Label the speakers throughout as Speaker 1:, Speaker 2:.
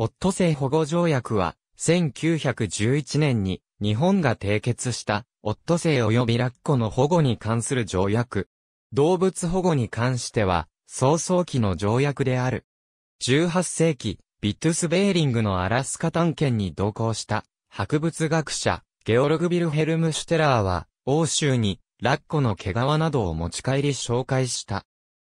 Speaker 1: オットセイ保護条約は、1911年に日本が締結したオットセイ及びラッコの保護に関する条約。動物保護に関しては、早々期の条約である。18世紀、ビットゥスベーリングのアラスカ探検に同行した博物学者、ゲオルグ・ビルヘルム・シュテラーは、欧州にラッコの毛皮などを持ち帰り紹介した。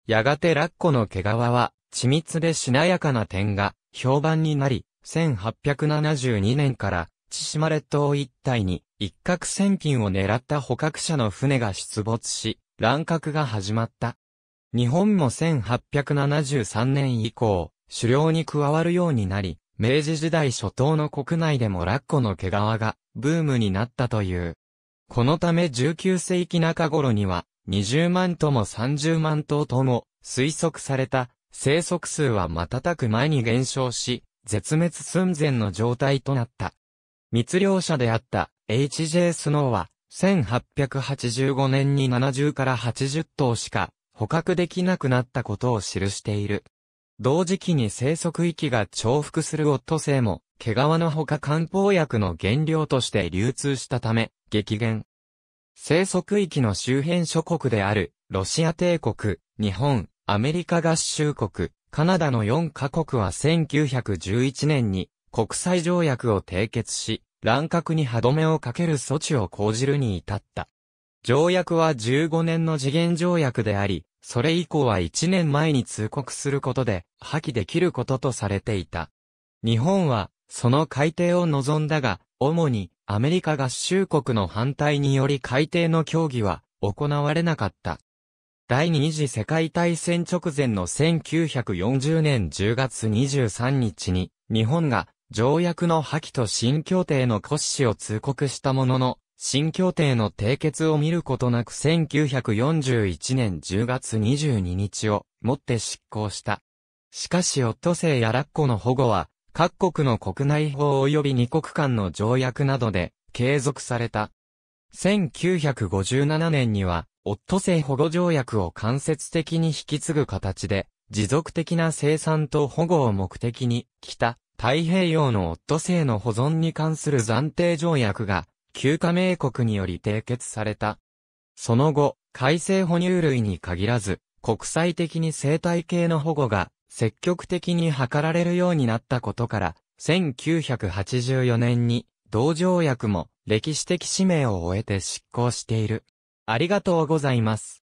Speaker 1: やがてラッコの毛皮は、緻密でしなやかな点が評判になり、1872年から千島列島一帯に一攫千金を狙った捕獲者の船が出没し、乱獲が始まった。日本も1873年以降、狩猟に加わるようになり、明治時代初頭の国内でもラッコの毛皮がブームになったという。このため19世紀中頃には20万とも30万頭とも推測された生息数は瞬く前に減少し、絶滅寸前の状態となった。密漁者であった H.J. スノーは、1885年に70から80頭しか捕獲できなくなったことを記している。同時期に生息域が重複するオットセイも、毛皮のほか漢方薬の原料として流通したため、激減。生息域の周辺諸国である、ロシア帝国、日本、アメリカ合衆国、カナダの4カ国は1911年に国際条約を締結し、乱獲に歯止めをかける措置を講じるに至った。条約は15年の次元条約であり、それ以降は1年前に通告することで破棄できることとされていた。日本は、その改定を望んだが、主にアメリカ合衆国の反対により改定の協議は行われなかった。第二次世界大戦直前の1940年10月23日に、日本が条約の破棄と新協定の骨子を通告したものの、新協定の締結を見ることなく1941年10月22日をもって執行した。しかしオットセイやラッコの保護は、各国の国内法及び二国間の条約などで継続された。1957年には、オットセイ保護条約を間接的に引き継ぐ形で、持続的な生産と保護を目的に、北、太平洋のオットセイの保存に関する暫定条約が、旧加盟国により締結された。その後、改正哺乳類に限らず、国際的に生態系の保護が積極的に図られるようになったことから、1984年に同条約も歴史的使命を終えて執行している。ありがとうございます。